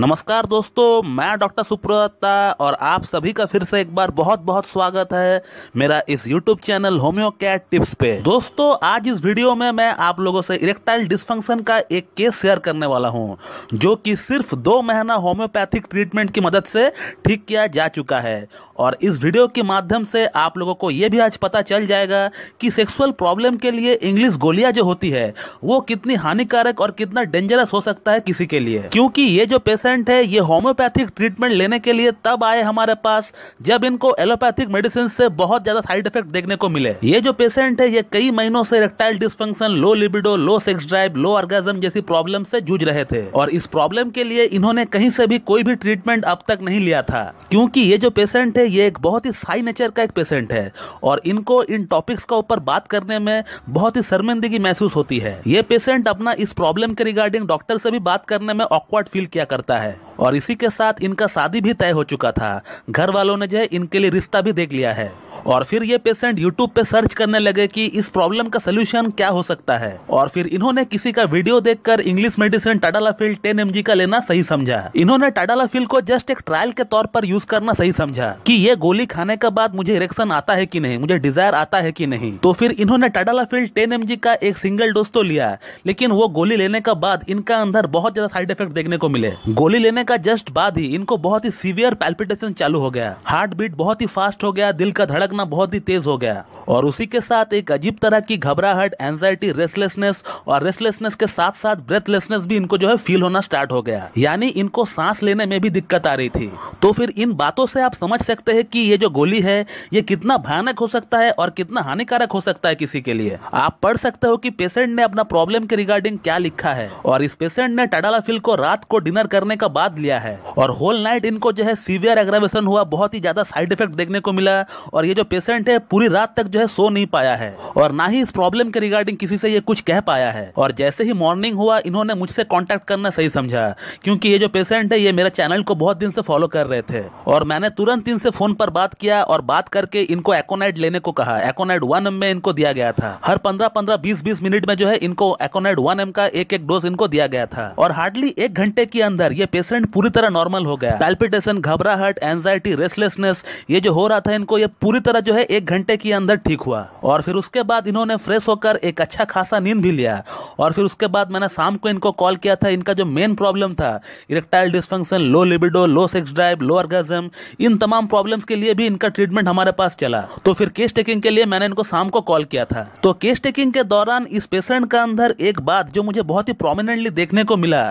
नमस्कार दोस्तों मैं डॉक्टर सुप्रदत्ता और आप सभी का फिर से एक बार बहुत बहुत स्वागत है मेरा इस YouTube channel homeo cat tips पे दोस्तों आज इस वीडियो में मैं आप लोगों से इरेक्टाइल डिस्फंक्शन का एक केस शेयर करने वाला हूँ जो कि सिर्फ दो महीना होम्योपैथिक ट्रीटमेंट की मदद से ठीक किया जा चुका है और इस वीडियो के माध्यम से आप लोगों को ये भी आज पता चल जाएगा कि सेक्सुअल प्रॉब्लम के लिए इंग्लिश गोलियां जो होती है वो कितनी हानिकारक और कितना डेंजरस हो सकता है किसी के लिए क्योंकि ये जो पेशेंट पेशेंट है ये होम्योपैथिक ट्रीटमेंट लेने के लिए तब आए हमारे पास जब इनको एलोपैथिक मेडिसिन से बहुत ज्यादा साइड इफेक्ट देखने को मिले ये जो पेशेंट है ये कई महीनों से rectile dysfunction low libido low sex drive low orgasm जैसी प्रॉब्लम से जूझ रहे थे और इस प्रॉब्लम के लिए इन्होंने कहीं से भी कोई भी ट्रीटमेंट अब तक नहीं लिया था क्योंकि ये जो पेशेंट है ये एक बहुत ही साई नेचर का एक पेशेंट है और इनको इन टॉपिक्स का ऊपर बात करने में बहुत ही शर्मिंदगी महसूस होती है ये पेशेंट अपना इस प्रॉब्लम के रिगार्डिंग डॉक्टर से भी बात करने में ऑकवर्ड फील किया करता है जाता है और इसी के साथ इनका शादी भी तय हो चुका था घर वालों ने जो है इनके लिए रिश्ता भी देख लिया है और फिर ये पेशेंट यूट्यूब पे सर्च करने लगे कि इस प्रॉब्लम का सोल्यूशन क्या हो सकता है और फिर इन्होंने किसी का वीडियो देखकर इंग्लिश मेडिसिन फील टेन एम का लेना सही समझा इन्होंने फील को जस्ट एक ट्रायल के तौर पर यूज करना सही समझा कि ये गोली खाने के बाद मुझे इरेक्शन आता है कि नहीं मुझे डिजायर आता है कि नहीं तो फिर इन्होंने फील टेन एम का एक सिंगल डोज तो लिया लेकिन वो गोली लेने के बाद इनका अंदर बहुत ज्यादा साइड इफेक्ट देखने को मिले गोली लेने का जस्ट बाद ही इनको बहुत ही सीवियर पैल्पिटेशन चालू हो गया हार्ट बीट बहुत ही फास्ट हो गया दिल का धड़कना करना बहुत ही तेज हो गया और उसी के साथ एक अजीब तरह की घबराहट एंजाइटी रेस्टलेसनेस और रेस्टलेसनेस के साथ साथ ब्रेथलेसनेस भी इनको जो है फील होना स्टार्ट हो गया यानी इनको सांस लेने में भी दिक्कत आ रही थी तो फिर इन बातों से आप समझ सकते हैं कि ये जो गोली है ये कितना भयानक हो सकता है और कितना हानिकारक हो सकता है किसी के लिए आप पढ़ सकते हो कि पेशेंट ने अपना प्रॉब्लम के रिगार्डिंग क्या लिखा है और इस पेशेंट ने फिल को रात को डिनर करने का बाद लिया है और होल नाइट इनको जो है सीवियर एग्रेवेशन हुआ बहुत ही ज्यादा साइड इफेक्ट देखने को मिला और ये जो पेशेंट है पूरी रात तक जो जो है सो नहीं पाया है और ना ही इस प्रॉब्लम के रिगार्डिंग किसी से ये कुछ कह पाया है और जैसे ही मॉर्निंग हुआ इन्होंने मुझसे कॉन्टेक्ट करना सही समझा क्योंकि ये जो पेशेंट है ये मेरे चैनल को बहुत दिन से फॉलो कर रहे थे और मैंने तुरंत इनसे फोन पर बात किया और बात करके इनको एकोनाइट लेने को कहा एकोनाइट वन एम में इनको दिया गया था हर पंद्रह पंद्रह बीस बीस मिनट में जो है इनको एकोनाइट वन एम का एक एक डोज इनको दिया गया था और हार्डली एक घंटे के अंदर ये पेशेंट पूरी तरह नॉर्मल हो गया पैल्पिटेशन घबराहट एंजाइटी रेस्टलेसनेस ये जो हो रहा था इनको ये पूरी तरह जो है एक घंटे के अंदर ठीक हुआ और फिर उसके बाद इन्होंने फ्रेश होकर एक अच्छा खासा नींद भी लिया और फिर उसके बाद मैंने शाम को इनको कॉल किया था इनका जो मेन प्रॉब्लम था erectile dysfunction low libido low sex drive low orgasm इन तमाम प्रॉब्लम्स के लिए भी इनका ट्रीटमेंट हमारे पास चला तो फिर केस टेकिंग के लिए मैंने इनको शाम को कॉल किया था तो केस टेकिंग के दौरान इस पेशेंट का अंदर एक बात जो मुझे बहुत ही प्रोमिनेंटली देखने को मिला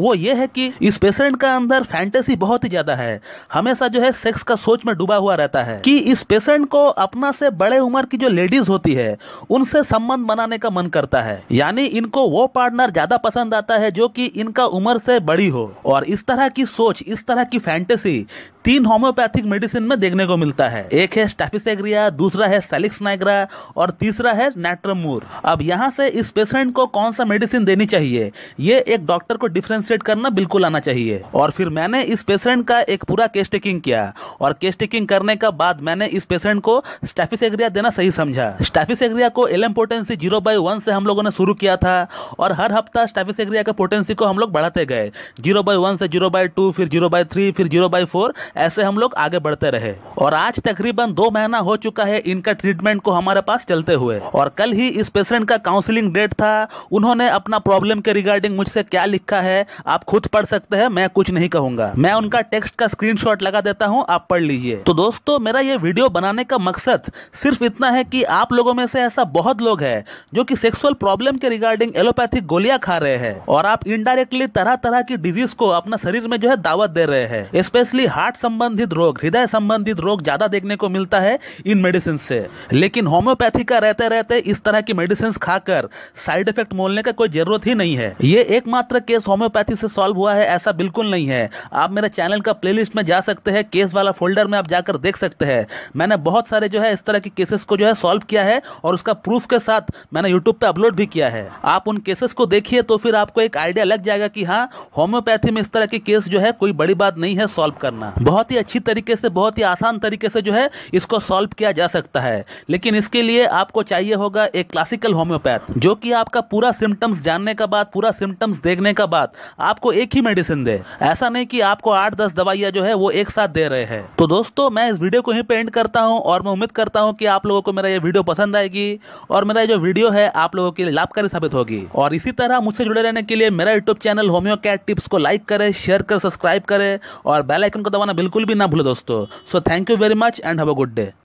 वो ये है कि इस पेशेंट का अंदर फैंटेसी बहुत ही ज्यादा है हमेशा जो है सेक्स का सोच में डूबा हुआ रहता है कि इस पेशेंट को अपना से बड़े उम्र उम्र की जो लेडीज होती है उनसे संबंध बनाने का मन करता है यानी इनको वो पार्टनर ज्यादा पसंद आता है जो कि इनका उम्र से बड़ी हो और इस तरह की सोच इस तरह की फैंटेसी तीन होम्योपैथिक मेडिसिन में देखने को मिलता है एक है स्टेफिसेग्रिया दूसरा है सेलिक्स नाइग्रा और तीसरा है नेट्रमूर अब यहाँ से इस पेशेंट को कौन सा मेडिसिन देनी चाहिए ये एक डॉक्टर को डिफ्रेंशिएट करना बिल्कुल आना चाहिए और फिर मैंने इस पेशेंट का एक पूरा केस टेकिंग किया और केस टेकिंग करने के बाद मैंने इस पेशेंट को स्टेफिसेग्रिया देना सही समझा स्टेफिसेग्रिया को LM potency zero by one से हम लोगों ने शुरू किया था और हर हफ्ता स्टेफिसेग्रिया के पोटेंसी को हम लोग बढ़ाते गए जीरो बाई वन से जीरो बाई टू फिर जीरो बाई थ्री फिर जीरो बाई फोर ऐसे हम लोग आगे बढ़ते रहे और आज तकरीबन दो महीना हो चुका है इनका ट्रीटमेंट को हमारे पास चलते हुए और कल ही इस पेशेंट का काउंसिलिंग डेट था उन्होंने अपना प्रॉब्लम के रिगार्डिंग मुझसे क्या लिखा है आप खुद पढ़ सकते हैं मैं कुछ नहीं कहूंगा मैं उनका टेक्स्ट का स्क्रीन लगा देता हूँ आप पढ़ लीजिए तो दोस्तों मेरा ये वीडियो बनाने का मकसद सिर्फ इतना है की आप लोगों में से ऐसा बहुत लोग है जो की सेक्सुअल प्रॉब्लम के रिगार्डिंग एलोपैथिक गोलियां खा रहे हैं और आप इनडायरेक्टली तरह तरह की डिजीज को अपना शरीर में जो है दावत दे रहे हैं स्पेशली हार्ट संबंधित रोग हृदय संबंधित रोग ज़्यादा देखने को मिलता है इन मेडिसिन से लेकिन होम्योपैथी का रहते रहते इस तरह की मेडिसिन खाकर साइड इफेक्ट मोलने का कोई जरूरत ही नहीं है ये एकमात्र केस होम्योपैथी से सॉल्व हुआ है ऐसा बिल्कुल नहीं है आप मेरे चैनल का प्लेलिस्ट में जा सकते हैं केस वाला फोल्डर में आप जाकर देख सकते हैं मैंने बहुत सारे जो है इस तरह के केसेस को जो है सॉल्व किया है और उसका प्रूफ के साथ मैंने यूट्यूब पे अपलोड भी किया है आप उन केसेस को देखिए तो फिर आपको एक आइडिया लग जाएगा कि हाँ होम्योपैथी में इस तरह के केस जो है कोई बड़ी बात नहीं है सॉल्व करना बहुत ही अच्छी तरीके से बहुत ही आसान तरीके से जो है इसको सॉल्व किया जा सकता है लेकिन इसके लिए आपको चाहिए होगा एक क्लासिकल होम्योपैथ जो कि आपका पूरा सिम्टम्स जानने का बाद पूरा सिम्टम्स देखने का बाद आपको एक ही मेडिसिन दे ऐसा नहीं कि आपको आठ दस दवाइयाँ जो है वो एक साथ दे रहे हैं तो दोस्तों मैं इस वीडियो को ही पेंट करता हूँ और मैं उम्मीद करता हूँ कि आप लोगों को मेरा ये वीडियो पसंद आएगी और मेरा जो वीडियो है आप लोगों के लिए लाभकारी साबित होगी और इसी तरह मुझसे जुड़े रहने के लिए मेरा यूट्यूब चैनल होम्यो टिप्स को लाइक करें शेयर कर सब्सक्राइब करें और बेल आइकन को दबाना बिल्कुल भी ना भूलो दोस्तों so thank you very much and have a good day